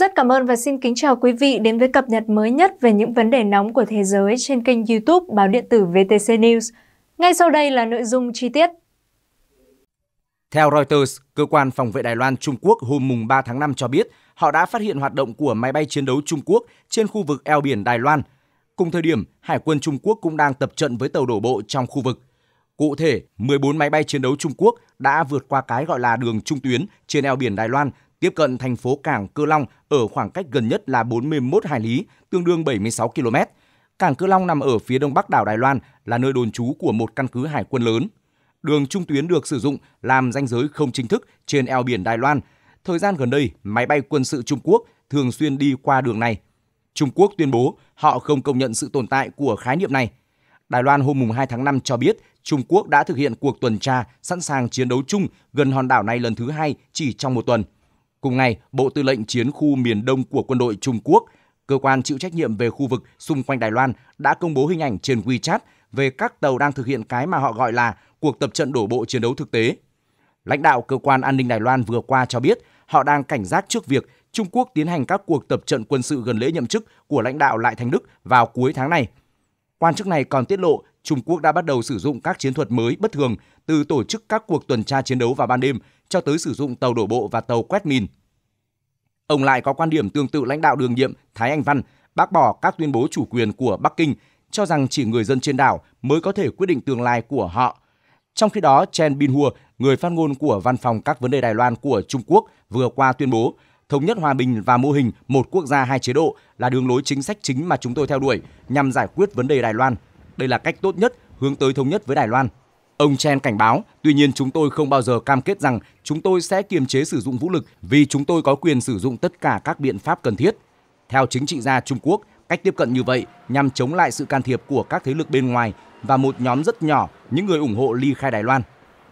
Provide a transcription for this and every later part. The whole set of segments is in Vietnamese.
Rất cảm ơn và xin kính chào quý vị đến với cập nhật mới nhất về những vấn đề nóng của thế giới trên kênh YouTube Báo điện tử VTC News. Ngay sau đây là nội dung chi tiết. Theo Reuters, cơ quan phòng vệ Đài Loan Trung Quốc hôm mùng 3 tháng 5 cho biết họ đã phát hiện hoạt động của máy bay chiến đấu Trung Quốc trên khu vực eo biển Đài Loan. Cùng thời điểm, Hải quân Trung Quốc cũng đang tập trận với tàu đổ bộ trong khu vực. Cụ thể, 14 máy bay chiến đấu Trung Quốc đã vượt qua cái gọi là đường trung tuyến trên eo biển Đài Loan tiếp cận thành phố Cảng Cơ Long ở khoảng cách gần nhất là 41 hải lý, tương đương 76 km. Cảng Cơ Long nằm ở phía đông bắc đảo Đài Loan, là nơi đồn trú của một căn cứ hải quân lớn. Đường trung tuyến được sử dụng làm ranh giới không chính thức trên eo biển Đài Loan. Thời gian gần đây, máy bay quân sự Trung Quốc thường xuyên đi qua đường này. Trung Quốc tuyên bố họ không công nhận sự tồn tại của khái niệm này. Đài Loan hôm 2 tháng 5 cho biết Trung Quốc đã thực hiện cuộc tuần tra sẵn sàng chiến đấu chung gần hòn đảo này lần thứ hai chỉ trong một tuần – Cùng ngày, Bộ Tư lệnh Chiến khu miền Đông của quân đội Trung Quốc, cơ quan chịu trách nhiệm về khu vực xung quanh Đài Loan đã công bố hình ảnh trên WeChat về các tàu đang thực hiện cái mà họ gọi là cuộc tập trận đổ bộ chiến đấu thực tế. Lãnh đạo cơ quan an ninh Đài Loan vừa qua cho biết họ đang cảnh giác trước việc Trung Quốc tiến hành các cuộc tập trận quân sự gần lễ nhậm chức của lãnh đạo Lại Thành Đức vào cuối tháng này. Quan chức này còn tiết lộ Trung Quốc đã bắt đầu sử dụng các chiến thuật mới bất thường từ tổ chức các cuộc tuần tra chiến đấu vào ban đêm cho tới sử dụng tàu đổ bộ và tàu quét mìn. Ông lại có quan điểm tương tự lãnh đạo đường nhiệm Thái Anh Văn, bác bỏ các tuyên bố chủ quyền của Bắc Kinh, cho rằng chỉ người dân trên đảo mới có thể quyết định tương lai của họ. Trong khi đó, Chen Binhua, người phát ngôn của Văn phòng các vấn đề Đài Loan của Trung Quốc, vừa qua tuyên bố thống nhất hòa bình và mô hình một quốc gia hai chế độ là đường lối chính sách chính mà chúng tôi theo đuổi nhằm giải quyết vấn đề Đài Loan. Đây là cách tốt nhất hướng tới thống nhất với Đài Loan. Ông Chen cảnh báo, tuy nhiên chúng tôi không bao giờ cam kết rằng chúng tôi sẽ kiềm chế sử dụng vũ lực vì chúng tôi có quyền sử dụng tất cả các biện pháp cần thiết. Theo chính trị gia Trung Quốc, cách tiếp cận như vậy nhằm chống lại sự can thiệp của các thế lực bên ngoài và một nhóm rất nhỏ những người ủng hộ ly khai Đài Loan.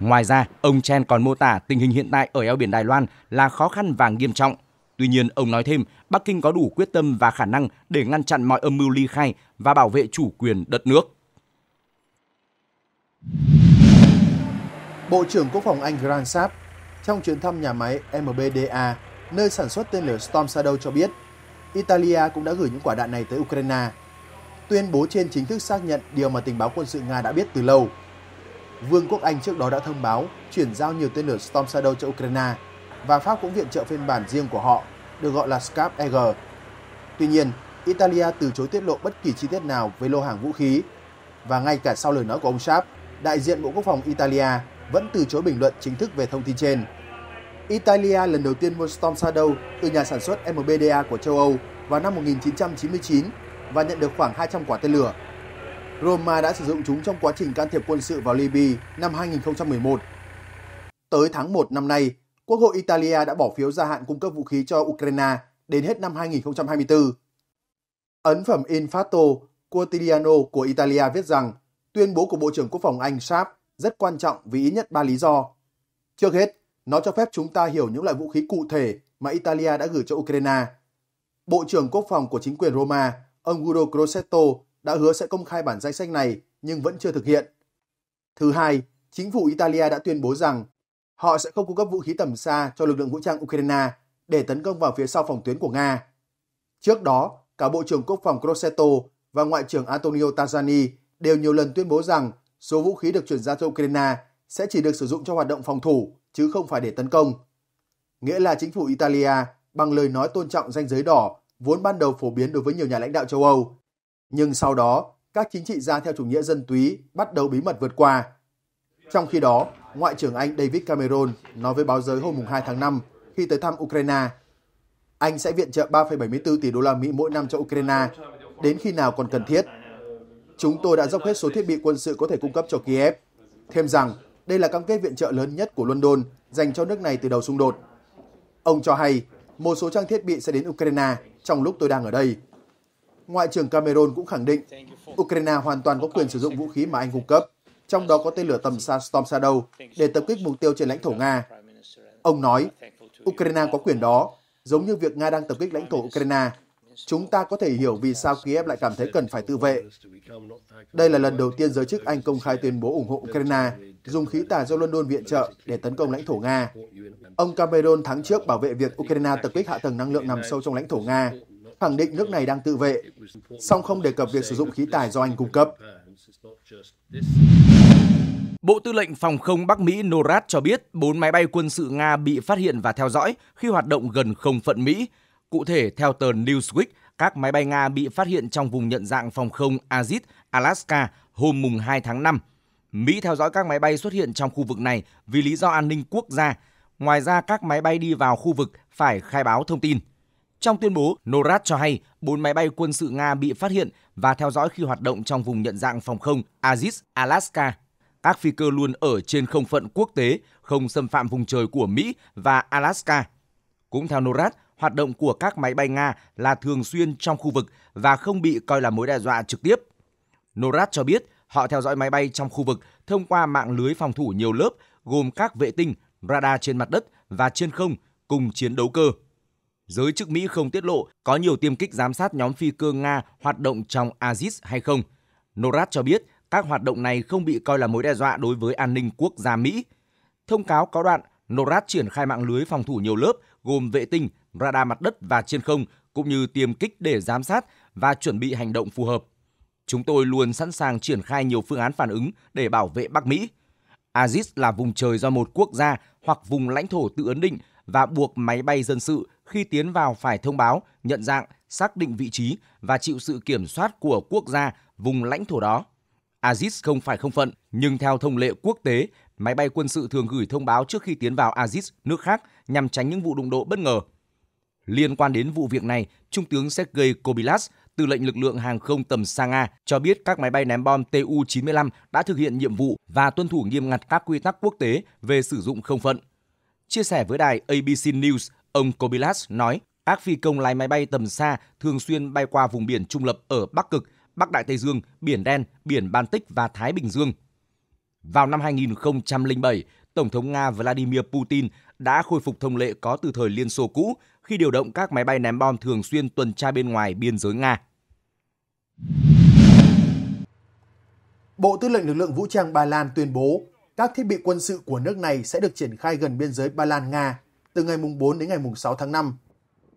Ngoài ra, ông Chen còn mô tả tình hình hiện tại ở eo biển Đài Loan là khó khăn và nghiêm trọng. Tuy nhiên, ông nói thêm, Bắc Kinh có đủ quyết tâm và khả năng để ngăn chặn mọi âm mưu ly khai và bảo vệ chủ quyền đất nước. Bộ trưởng Quốc phòng Anh Grant Sapp trong chuyến thăm nhà máy MBDA, nơi sản xuất tên lửa Storm Shadow cho biết, Italia cũng đã gửi những quả đạn này tới Ukraine. Tuyên bố trên chính thức xác nhận điều mà tình báo quân sự Nga đã biết từ lâu. Vương quốc Anh trước đó đã thông báo chuyển giao nhiều tên lửa Storm Shadow cho Ukraine và Pháp cũng viện trợ phiên bản riêng của họ, được gọi là Scarp EG. Tuy nhiên, Italia từ chối tiết lộ bất kỳ chi tiết nào về lô hàng vũ khí. Và ngay cả sau lời nói của ông Sharp, đại diện Bộ Quốc phòng Italia vẫn từ chối bình luận chính thức về thông tin trên. Italia lần đầu tiên mua Storm Shadow từ nhà sản xuất MBDA của châu Âu vào năm 1999 và nhận được khoảng 200 quả tên lửa. Roma đã sử dụng chúng trong quá trình can thiệp quân sự vào Libya năm 2011. Tới tháng 1 năm nay, Quốc hội Italia đã bỏ phiếu gia hạn cung cấp vũ khí cho Ukraine đến hết năm 2024. Ấn phẩm Infatto Quotidiano của Italia viết rằng tuyên bố của Bộ trưởng Quốc phòng Anh Sharp rất quan trọng vì ít nhất 3 lý do. Trước hết, nó cho phép chúng ta hiểu những loại vũ khí cụ thể mà Italia đã gửi cho Ukraine. Bộ trưởng Quốc phòng của chính quyền Roma, ông Guido Crosetto đã hứa sẽ công khai bản danh sách này nhưng vẫn chưa thực hiện. Thứ hai, chính phủ Italia đã tuyên bố rằng họ sẽ không cung cấp vũ khí tầm xa cho lực lượng vũ trang Ukraine để tấn công vào phía sau phòng tuyến của Nga. Trước đó, cả Bộ trưởng Quốc phòng Crosetto và Ngoại trưởng Antonio Tajani đều nhiều lần tuyên bố rằng số vũ khí được chuyển giao cho Ukraine sẽ chỉ được sử dụng cho hoạt động phòng thủ chứ không phải để tấn công. Nghĩa là chính phủ Italia bằng lời nói tôn trọng danh giới đỏ vốn ban đầu phổ biến đối với nhiều nhà lãnh đạo châu Âu, nhưng sau đó các chính trị gia theo chủ nghĩa dân túy bắt đầu bí mật vượt qua. Trong khi đó, Ngoại trưởng Anh David Cameron nói với báo giới hôm 2 tháng 5 khi tới thăm Ukraine, Anh sẽ viện trợ 3,74 tỷ đô la Mỹ mỗi năm cho Ukraine đến khi nào còn cần thiết. Chúng tôi đã dốc hết số thiết bị quân sự có thể cung cấp cho Kiev. Thêm rằng, đây là cam kết viện trợ lớn nhất của London dành cho nước này từ đầu xung đột. Ông cho hay, một số trang thiết bị sẽ đến Ukraine trong lúc tôi đang ở đây. Ngoại trưởng Cameron cũng khẳng định Ukraine hoàn toàn có quyền sử dụng vũ khí mà Anh cung cấp, trong đó có tên lửa tầm xa Storm Shadow để tập kích mục tiêu trên lãnh thổ Nga. Ông nói, Ukraine có quyền đó, giống như việc Nga đang tập kích lãnh thổ Ukraine chúng ta có thể hiểu vì sao Kiev lại cảm thấy cần phải tự vệ. Đây là lần đầu tiên giới chức Anh công khai tuyên bố ủng hộ Ukraine dùng khí tài do London viện trợ để tấn công lãnh thổ Nga. Ông Cameron tháng trước bảo vệ việc Ukraine tập kích hạ tầng năng lượng nằm sâu trong lãnh thổ Nga, khẳng định nước này đang tự vệ, song không đề cập việc sử dụng khí tài do Anh cung cấp. Bộ Tư lệnh Phòng không Bắc Mỹ NORAD cho biết 4 máy bay quân sự Nga bị phát hiện và theo dõi khi hoạt động gần không phận Mỹ. Cụ thể, theo tờ Newsweek, các máy bay Nga bị phát hiện trong vùng nhận dạng phòng không Azit, Alaska hôm mùng 2 tháng 5. Mỹ theo dõi các máy bay xuất hiện trong khu vực này vì lý do an ninh quốc gia. Ngoài ra, các máy bay đi vào khu vực phải khai báo thông tin. Trong tuyên bố, NORAD cho hay 4 máy bay quân sự Nga bị phát hiện và theo dõi khi hoạt động trong vùng nhận dạng phòng không Aziz, Alaska. Các phi cơ luôn ở trên không phận quốc tế, không xâm phạm vùng trời của Mỹ và Alaska. Cũng theo NORAD, hoạt động của các máy bay Nga là thường xuyên trong khu vực và không bị coi là mối đe dọa trực tiếp. NORAD cho biết họ theo dõi máy bay trong khu vực thông qua mạng lưới phòng thủ nhiều lớp gồm các vệ tinh, radar trên mặt đất và trên không cùng chiến đấu cơ. Giới chức Mỹ không tiết lộ có nhiều tiêm kích giám sát nhóm phi cơ Nga hoạt động trong Aziz hay không. NORAD cho biết các hoạt động này không bị coi là mối đe dọa đối với an ninh quốc gia Mỹ. Thông cáo có đoạn NORAD triển khai mạng lưới phòng thủ nhiều lớp gồm vệ tinh, radar mặt đất và trên không cũng như tiêm kích để giám sát và chuẩn bị hành động phù hợp. Chúng tôi luôn sẵn sàng triển khai nhiều phương án phản ứng để bảo vệ Bắc Mỹ. Aziz là vùng trời do một quốc gia hoặc vùng lãnh thổ tự ấn định và buộc máy bay dân sự khi tiến vào phải thông báo, nhận dạng, xác định vị trí và chịu sự kiểm soát của quốc gia, vùng lãnh thổ đó. Aziz không phải không phận, nhưng theo thông lệ quốc tế, máy bay quân sự thường gửi thông báo trước khi tiến vào Aziz, nước khác nhằm tránh những vụ đụng độ bất ngờ. Liên quan đến vụ việc này, Trung tướng Sergei Kobilas, tư lệnh lực lượng hàng không tầm xa Nga, cho biết các máy bay ném bom Tu-95 đã thực hiện nhiệm vụ và tuân thủ nghiêm ngặt các quy tắc quốc tế về sử dụng không phận. Chia sẻ với đài ABC News, ông Kobilas nói các phi công lái máy bay tầm xa thường xuyên bay qua vùng biển trung lập ở Bắc Cực, Bắc Đại Tây Dương, Biển Đen, Biển Baltic và Thái Bình Dương. Vào năm 2007, Tổng thống Nga Vladimir Putin đã khôi phục thông lệ có từ thời Liên Xô cũ khi điều động các máy bay ném bom thường xuyên tuần tra bên ngoài biên giới Nga. Bộ Tư lệnh Lực lượng Vũ trang Ba Lan tuyên bố các thiết bị quân sự của nước này sẽ được triển khai gần biên giới Ba Lan-Nga từ ngày 4 đến ngày 6 tháng 5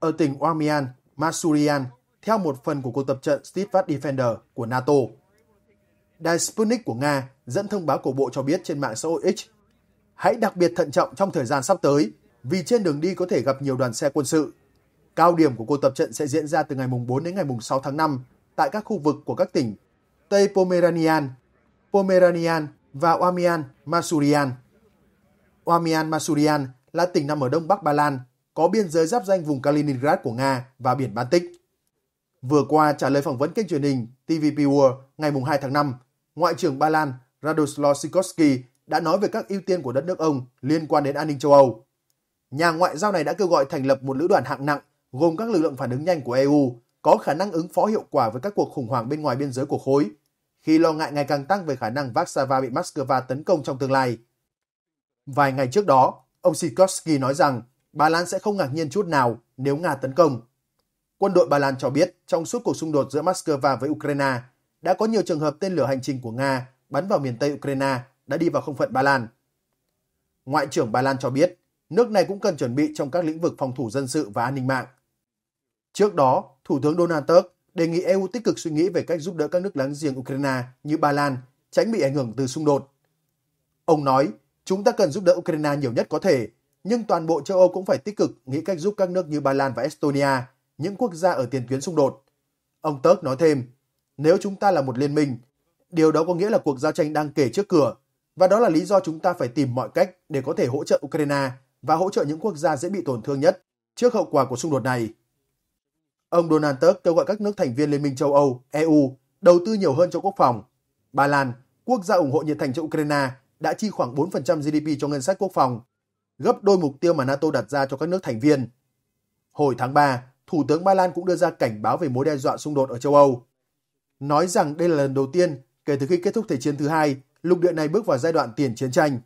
ở tỉnh Omian, Masurian, theo một phần của cuộc tập trận Steadfast Defender của NATO. Đài Sputnik của Nga dẫn thông báo của Bộ cho biết trên mạng xã hội X Hãy đặc biệt thận trọng trong thời gian sắp tới vì trên đường đi có thể gặp nhiều đoàn xe quân sự. Cao điểm của cuộc tập trận sẽ diễn ra từ ngày mùng 4 đến ngày mùng 6 tháng 5 tại các khu vực của các tỉnh Tây Pomeranian, Pomeranian và Omian Masurian. Omian Masurian là tỉnh nằm ở đông bắc Ba Lan, có biên giới giáp danh vùng Kaliningrad của Nga và biển Baltic. Vừa qua trả lời phỏng vấn kênh truyền hình TVP World ngày mùng 2 tháng 5, Ngoại trưởng Ba Lan Radoslav Sikorski đã nói về các ưu tiên của đất nước ông liên quan đến an ninh châu Âu. Nhà ngoại giao này đã kêu gọi thành lập một lữ đoàn hạng nặng gồm các lực lượng phản ứng nhanh của EU có khả năng ứng phó hiệu quả với các cuộc khủng hoảng bên ngoài biên giới của khối, khi lo ngại ngày càng tăng về khả năng Warsaw bị Moscow tấn công trong tương lai. Vài ngày trước đó, ông Sikorsky nói rằng Ba Lan sẽ không ngạc nhiên chút nào nếu Nga tấn công. Quân đội Ba Lan cho biết trong suốt cuộc xung đột giữa Moscow với Ukraine đã có nhiều trường hợp tên lửa hành trình của Nga bắn vào miền Tây Ukraine đã đi vào không phận Ba Lan. Ngoại trưởng Ba Lan cho biết, nước này cũng cần chuẩn bị trong các lĩnh vực phòng thủ dân sự và an ninh mạng. Trước đó, Thủ tướng Donald Tusk đề nghị EU tích cực suy nghĩ về cách giúp đỡ các nước láng giềng Ukraine như Ba Lan tránh bị ảnh hưởng từ xung đột. Ông nói, chúng ta cần giúp đỡ Ukraine nhiều nhất có thể, nhưng toàn bộ châu Âu cũng phải tích cực nghĩ cách giúp các nước như Ba Lan và Estonia, những quốc gia ở tiền tuyến xung đột. Ông Tusk nói thêm, nếu chúng ta là một liên minh, điều đó có nghĩa là cuộc giao tranh đang kể trước cửa và đó là lý do chúng ta phải tìm mọi cách để có thể hỗ trợ Ukraine và hỗ trợ những quốc gia dễ bị tổn thương nhất trước hậu quả của xung đột này. Ông Donald Tusk kêu gọi các nước thành viên Liên minh châu Âu, EU đầu tư nhiều hơn cho quốc phòng. Ba Lan, quốc gia ủng hộ nhiệt thành cho Ukraine, đã chi khoảng 4% GDP cho ngân sách quốc phòng, gấp đôi mục tiêu mà NATO đặt ra cho các nước thành viên. Hồi tháng 3, Thủ tướng Ba Lan cũng đưa ra cảnh báo về mối đe dọa xung đột ở châu Âu, nói rằng đây là lần đầu tiên kể từ khi kết thúc Thế chiến thứ hai lục địa này bước vào giai đoạn tiền chiến tranh.